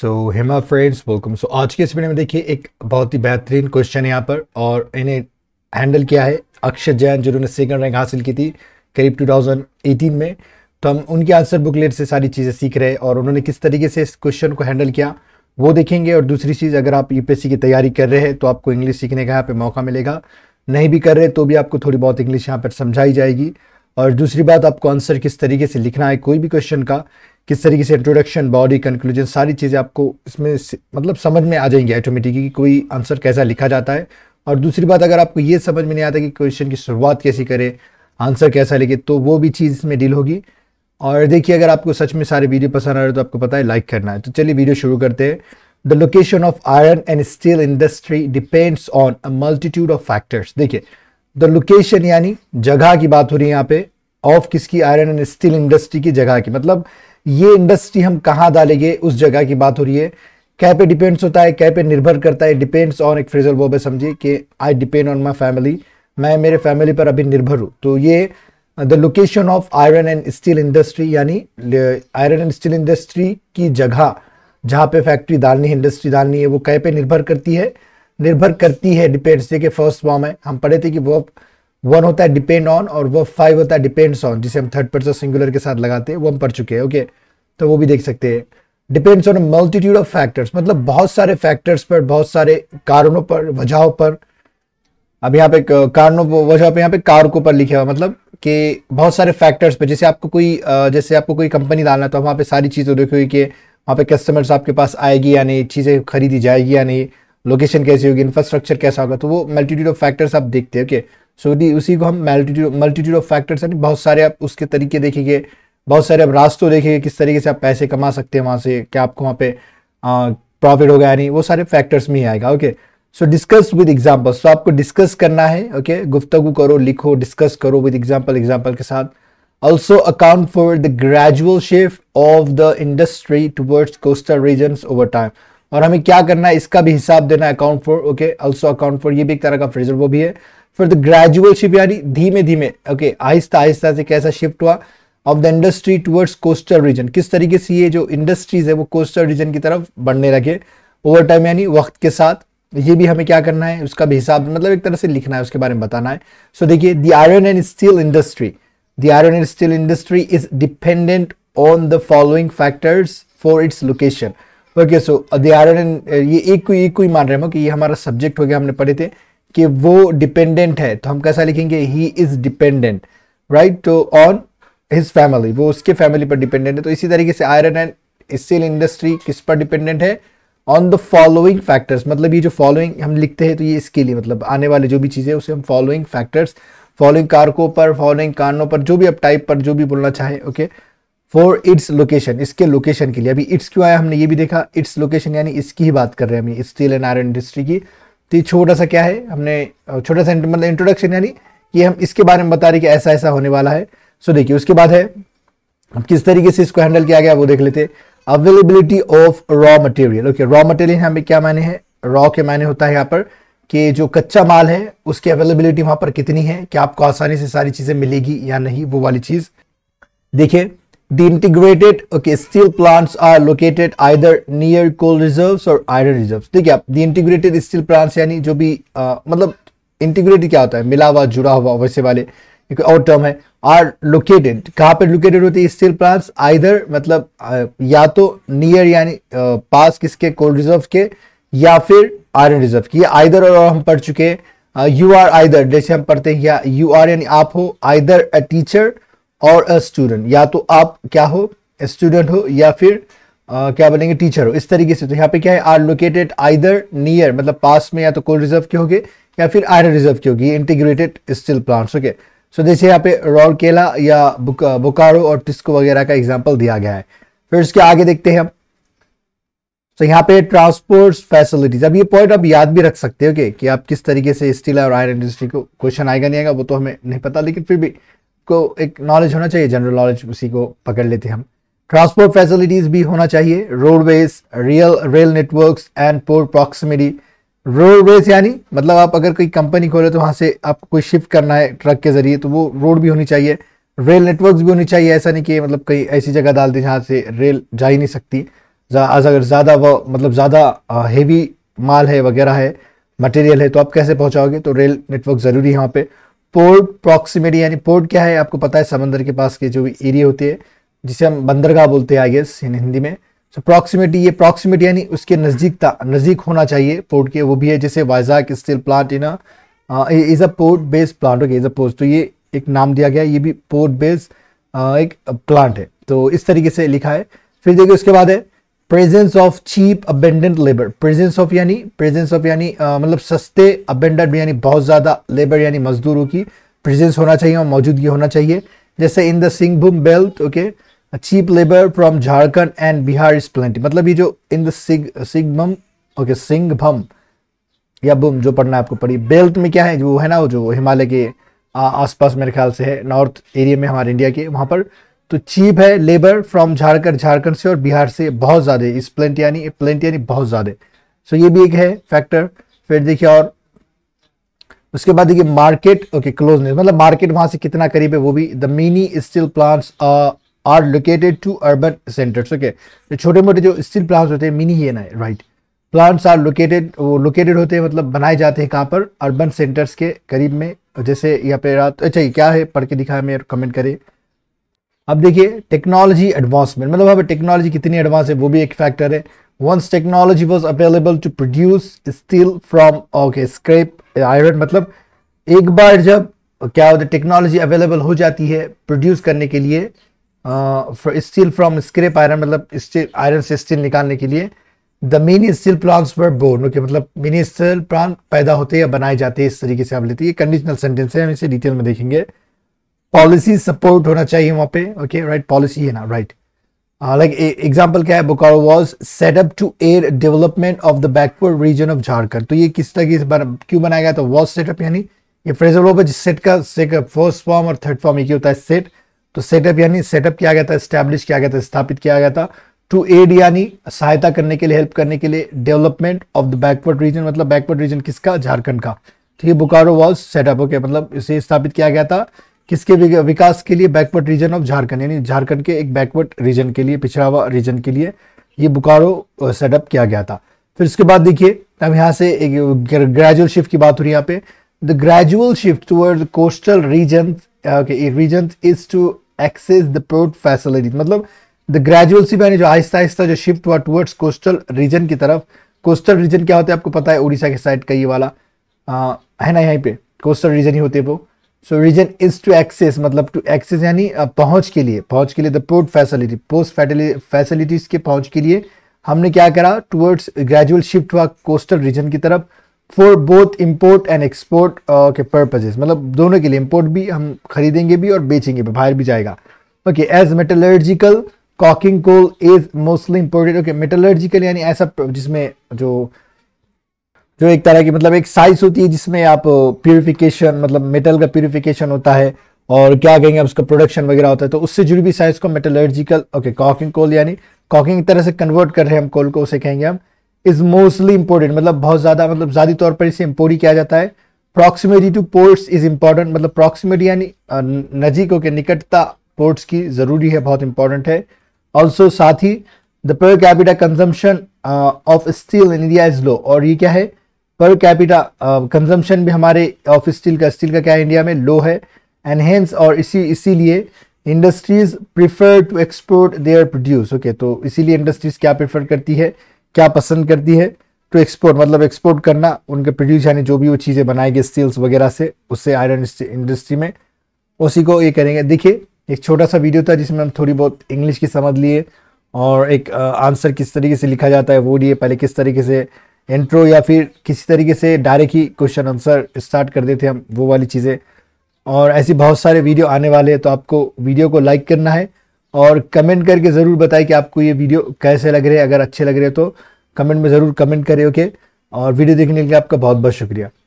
सो हेमा friends welcome so आज के इस वीडियो में देखिए एक बहुत ही बेहतरीन क्वेश्चन है यहाँ पर और इन्हें हैंडल किया है अक्षय जैन जिन्होंने सेकंड रैंक हासिल की थी करीब 2018 में तो हम उनके आंसर बुकलेट से सारी चीज़ें सीख रहे हैं और उन्होंने किस तरीके से इस क्वेश्चन को हैंडल किया वो देखेंगे और दूसरी चीज़ अगर आप यू की तैयारी कर रहे हैं तो आपको इंग्लिश सीखने का यहाँ पर मौका मिलेगा नहीं भी कर रहे तो भी आपको थोड़ी बहुत इंग्लिश यहाँ पर समझाई जाएगी और दूसरी बात आपको आंसर किस तरीके से लिखना है कोई भी क्वेश्चन का किस तरीके से इंट्रोडक्शन बॉडी कंक्लूजन सारी चीज़ें आपको इसमें मतलब समझ में आ जाएंगी ऑटोमेटिकली कि कोई आंसर कैसा लिखा जाता है और दूसरी बात अगर आपको ये समझ में नहीं आता कि क्वेश्चन की शुरुआत कैसी करें आंसर कैसा लिखे तो वो भी चीज़ इसमें डील होगी और देखिए अगर आपको सच में सारे वीडियो पसंद आ रहे हो तो आपको पता है लाइक करना है तो चलिए वीडियो शुरू करते हैं the location of iron and steel industry depends on a multitude of factors देखिए द लोकेशन यानी जगह की बात हो रही है यहाँ पे ऑफ किसकी आयरन एंड स्टील इंडस्ट्री की जगह की मतलब ये इंडस्ट्री हम कहाँ डालेंगे उस जगह की बात हो रही है कै पे डिपेंड्स होता है क्या पे निर्भर करता है डिपेंड्स ऑन एक फ्रेजल बॉब है समझिए कि I depend on my family मैं मेरे फैमिली पर अभी निर्भर हूँ तो ये the location of iron and steel industry यानी आयरन एंड स्टील इंडस्ट्री की जगह जहाँ पे फैक्ट्री डालनी है इंडस्ट्री डालनी है वो कह पे निर्भर करती है निर्भर करती है डिपेंड्स देखिए फर्स्ट फॉर्म है हम पढ़े थे कि वो वन होता है डिपेंड ऑन और वो फाइव होता है डिपेंड्स ऑन जिसे हम थर्ड पर्सन सिंगुलर के साथ लगाते हैं वो हम पढ़ चुके हैं ओके okay? तो वो भी देख सकते हैं depends on multitude of factors मतलब बहुत सारे फैक्टर्स पर बहुत सारे कारणों पर वजहों पर अब यहाँ पे कारणों वजह पे यहाँ पे कारकों पर लिखे हुआ मतलब कि बहुत सारे फैक्टर्स पे जैसे आपको कोई जैसे आपको कोई कंपनी डालना तो वहाँ पे सारी चीज़ें देखोगी कि वहाँ पे कस्टमर्स आपके पास आएगी या नहीं चीज़ें खरीदी जाएगी या नहीं लोकेशन कैसी होगी इंफ्रास्ट्रक्चर कैसा होगा तो वो मल्टीट्यूड ऑफ फैक्टर्स आप देखते हैं ओके सो उसी को हम मल्टीट्यूड मल्टीट्यूड ऑफ फैक्टर्स यानी बहुत सारे आप उसके तरीके देखेंगे बहुत सारे अब रास्तों देखेंगे किस तरीके से आप पैसे कमा सकते हैं वहाँ से क्या आपको वहाँ पे प्रॉफिट होगा या नहीं वो सारे फैक्टर्स में ही आएगा okay so discuss with examples तो आपको डिस्कस करना है ओके okay? गुफ्तगु करो लिखो डिस्कस करो विद एग्जाम्पल एग्जाम्पल के साथ also account for the gradual shift of the industry towards coastal region over time और हमें क्या करना है इसका भी हिसाब देना account for okay also account for ये भी एक तरह का फ्रेजर वो भी है फॉर द ग्रेजुअल शिफ्ट यानी धीमे धीमे ओके okay, आहिस्ता आहिस्ता से कैसा शिफ्ट हुआ of the industry towards coastal region किस तरीके से ये जो इंडस्ट्रीज है वो कोस्टल रीजन की तरफ बढ़ने लगे ओवर टाइम यानी वक्त के साथ ये भी हमें क्या करना है उसका भी हिसाब मतलब एक तरह से लिखना है उसके बारे में बताना है सो देखिए the iron and steel industry the iron and steel industry is dependent on the following factors for its location okay so the iron and ये एक को एक को ही मान रहे हैं कि ये हमारा सब्जेक्ट हो गया हमने पढ़े थे कि वो डिपेंडेंट है तो हम कैसा लिखेंगे ही इज डिपेंडेंट राइट तो ऑन हिज फैमिली वो उसके फैमिली पर डिपेंडेंट है तो इसी तरीके से आयरन एंड स्टील इंडस्ट्री किस पर डिपेंडेंट है ऑन द फॉलोइंग फैक्टर्स मतलब ये जो फॉलोइंग हम लिखते हैं तो ये इसके लिए मतलब आने वाले जो भी चीज़ें उसे हम फॉलोइंग फैक्टर्स फॉलोइंग कारकों पर फॉलोइंग कारणों पर जो भी आप टाइप पर जो भी बोलना चाहे ओके फॉर इट्स लोकेशन इसके लोकेशन के लिए अभी इट्स क्यों आया हमने ये भी देखा इट्स लोकेशन यानी इसकी ही बात कर रहे हैं हम स्टील एंड आयरन इंडस्ट्री की तो ये छोटा सा क्या है हमने छोटा सा मतलब इंट्रोडक्शन यानी ये हम इसके बारे में बता रहे कि ऐसा ऐसा होने वाला है सो देखिए उसके बाद है किस तरीके से इसको हैंडल किया गया वो देख लेते availability of raw material okay raw material यहाँ क्या मायने है रॉ के मायने होता है यहाँ पर कि जो कच्चा माल है उसकी अवेलेबिलिटी वहां पर कितनी है क्या आपको आसानी से सारी चीजें मिलेगी या नहीं वो वाली चीज देखिए the integrated okay steel plants are located either near coal reserves और आयरन रिजर्व्स देखिए आप द इंटीग्रेटेड स्टील प्लांट्स यानी जो भी आ, मतलब इंटीग्रेटेड क्या होता है मिला हुआ जुड़ा हुआ वैसे वाले एक और टर्म है आर लोकेटेड कहाँ पर लोकेटेड होती है स्टील प्लांट्स आइधर मतलब या तो नियर यानी पास किसके कोल रिजर्व के या फिर आयरन रिजर्व की आइधर और हम पढ़ चुके हैं यू आर आइधर जैसे हम पढ़ते हैं या यू आर यानी आप हो आइधर अ टीचर और अ स्टूडेंट या तो आप क्या हो स्टूडेंट हो या फिर Uh, क्या बोलेंगे टीचर हो इस तरीके से तो यहाँ पे क्या है आर लोकेटेड आइदर नियर मतलब पास में या तो कोल रिजर्व के होगे या फिर आयरन रिजर्व के होगी integrated steel plants okay so जैसे यहाँ पे रौरकेला या बोकारो uh, और टिस्को वगैरह का एग्जाम्पल दिया गया है फिर उसके आगे देखते हैं हम तो यहाँ पे ट्रांसपोर्ट फैसिलिटीज अब ये पॉइंट आप याद भी रख सकते हो okay, कि आप किस तरीके से स्टील और आयरन इंडस्ट्री को क्वेश्चन आएगा नहीं आएगा वो तो हमें नहीं पता लेकिन फिर भी को एक नॉलेज होना चाहिए जनरल नॉलेज उसी को पकड़ लेते हैं हम ट्रांसपोर्ट फैसिलिटीज भी होना चाहिए roadways real rail network and port proximity roadways यानी मतलब आप अगर कोई कंपनी खोले तो वहाँ से आपको कोई शिफ्ट करना है ट्रक के जरिए तो वो रोड भी होनी चाहिए रेल नेटवर्क भी होनी चाहिए ऐसा नहीं कि मतलब कहीं ऐसी जगह डाल दी जहाँ से रेल जा ही नहीं सकती आज अगर ज़्यादा वह मतलब ज़्यादा हेवी माल है वगैरह है मटेरियल है तो आप कैसे पहुँचाओगे तो रेल नेटवर्क ज़रूरी है वहाँ पे पोर्ट प्रॉक्सिमिटी यानी पोर्ट क्या है आपको पता है समंदर के पास के जो भी एरिया होती है जिसे हम बंदरगाह बोलते हैं आई गेस हिंदी में तो प्रॉक्सिमिटी ये प्रॉक्सिमिटी यानी उसके नज़दीक था नज़दीक होना चाहिए पोर्ट के वो भी है जैसे Vizag steel plant in is a port based plant okay is a post तो ये एक नाम दिया गया ये भी पोर्ट बेस्ड uh, एक प्लांट है तो इस तरीके से लिखा है फिर देखिए उसके बाद है presence of cheap abundant labour presence of यानी प्रेजेंस ऑफ यानी uh, मतलब सस्ते अबेंडेंट यानी बहुत ज़्यादा लेबर यानी मजदूरों की प्रेजेंस होना चाहिए और मौजूदगी होना चाहिए जैसे in the Singhbhum belt okay okay? Cheap labour from Jharkhand and Bihar is plenty मतलब ये जो इन द सिंगभम ओके सिंगभम या बुम जो पढ़ना है आपको पढ़ी बेल्ट में क्या है जो है ना वो जो हिमालय के आसपास मेरे ख्याल से है नॉर्थ एरिया में हमारे इंडिया के वहाँ पर तो चीप है लेबर फ्रॉम झारखंड झारखंड से और बिहार से बहुत ज़्यादा इस प्लेंट यानी प्लेंट यानी बहुत ज़्यादा सो ये भी एक है फैक्टर फिर देखिए और उसके बाद देखिए मार्केट ओके क्लोजनेस मतलब मार्केट वहां से कितना करीब है वो भी the mini steel plants are located to urban centres okay तो छोटे मोटे जो स्टील प्लांट्स होते हैं मिनी हियन है राइट प्लांट्स आर लोकेटेड वो लोकेटेड होते हैं मतलब बनाए जाते हैं कहाँ पर अर्बन सेंटर्स के करीब में जैसे यहाँ पे रात अच्छा ये क्या है पढ़ के दिखा हमें कमेंट करें अब देखिए टेक्नोलॉजी एडवांसमेंट मतलब अब टेक्नोलॉजी कितनी एडवांस है वो भी एक फैक्टर है once technology was available to produce steel from okay scrap iron मतलब एक बार जब क्या होता है टेक्नोलॉजी अवेलेबल हो जाती है प्रोड्यूस करने के लिए स्टील फ्रॉम स्क्रेप आयरन मतलब स्टील आयरन से स्टील निकालने के लिए the mini steel plants were born okay मतलब मिनी स्टील प्लांट पैदा होते या बनाए जाते हैं इस तरीके से आप लेते हैं ये कंडीशनल सेंटेंस है हम इसे डिटेल में देखेंगे पॉलिसी सपोर्ट होना चाहिए वहां पे ओके राइट पॉलिसी है ना राइट लाइक एग्जाम्पल क्या है Bokaro was set up to aid development of the backward region of Jharkhand तो ये किस तरह की क्यों बनाया गया तो वॉज सेटअप यानी ये फ्रेजर वर्ब सेट का सेट फर्स्ट फॉर्म और थर्ड फॉर्म एक ही होता है सेट तो सेटअप यानी सेटअप किया गया था स्टैब्लिश किया गया था स्थापित किया गया था टू एड यानी सहायता करने के लिए हेल्प करने के लिए development of the backward region मतलब बैकवर्ड रीजन किसका झारखंड का ठीक है बुकारो वॉल्स सेटअप ओके मतलब इसे स्थापित किया गया था किसके विकास के लिए बैकवर्ड रीजन ऑफ झारखंड यानी झारखंड के एक बैकवर्ड रीजन के लिए पिछड़ा हुआ रीजन के लिए ये बोकारो सेटअप uh, किया गया था फिर इसके बाद देखिए अब यहाँ से एक ग्रेजुअल शिफ्ट की बात हो रही है यहाँ पे the gradual shift toward coastal region region is to access the port facility मतलब द ग्रेजुअल सी मैंने जो आहिस्ता आहिस्ता जो शिफ्ट हुआ टूवर्ड्स कोस्टल रीजन की तरफ कोस्टल रीजन क्या होता है आपको पता है उड़ीसा के साइड का ये वाला आ, है ना यहीं पे कोस्टल रीजन ही होते वो so region is to access मतलब टू एक्सेस यानी पहुंच के लिए पहुंच के लिए the port facility post facilities के पहुंच के लिए हमने क्या करा टूवर्ड्स ग्रेजुअल शिफ्ट हुआ कोस्टल रीजन की तरफ for both import and export के पर्पजेज मतलब दोनों के लिए इम्पोर्ट भी हम खरीदेंगे भी और बेचेंगे भी बाहर भी जाएगा okay as metallurgical coking coal is mostly imported okay metallurgical यानी ऐसा जिसमें जो जो एक तरह की मतलब एक साइज होती है जिसमें आप प्योरिफिकेशन uh, मतलब मेटल का प्योरिफिकेशन होता है और क्या कहेंगे उसका प्रोडक्शन वगैरह होता है तो उससे जुड़ी भी साइज को मेटलर्जिकल ओके कॉकिंग कोल यानी कॉकिंग तरह से कन्वर्ट कर रहे हैं हम कोल को उसे कहेंगे हम इज मोस्टली इंपोर्टेंट मतलब बहुत ज़्यादा मतलब ज़्यादा तौर पर इसे इम्पोर्ट ही किया जाता है proximity to ports is important मतलब प्रॉक्सिमेटी यानी नजीक के निकटता पोर्ट्स की ज़रूरी है बहुत इंपॉर्टेंट है ऑल्सो साथ ही the per capita consumption of steel in India is low और ये क्या है पर कैपिटा कंजम्पशन भी हमारे ऑफ स्टील का स्टील का क्या है इंडिया में लो है एनहेंस और इसी इसीलिए industries prefer to export their produce okay तो इसीलिए इंडस्ट्रीज क्या प्रिफर करती है क्या पसंद करती है टू एक्सपोर्ट मतलब एक्सपोर्ट करना उनके प्रोड्यूस यानी जो भी वो चीज़ें बनाएगी स्टील्स वगैरह से उससे आयरन इंडस्ट्री में उसी को ये करेंगे देखिए एक छोटा सा वीडियो था जिसमें हम थोड़ी बहुत इंग्लिश की समझ लिए और एक आंसर किस तरीके से लिखा जाता है वो लिए पहले किस तरीके से इंट्रो या फिर किसी तरीके से डायरेक्ट ही क्वेश्चन आंसर स्टार्ट कर देते हम वो वाली चीज़ें और ऐसी बहुत सारे वीडियो आने वाले हैं तो आपको वीडियो को लाइक करना है और कमेंट करके ज़रूर बताएं कि आपको ये वीडियो कैसे लग रहे हैं अगर अच्छे लग रहे हैं तो कमेंट में ज़रूर कमेंट करें ओके और वीडियो देखने के लिए आपका बहुत बहुत शुक्रिया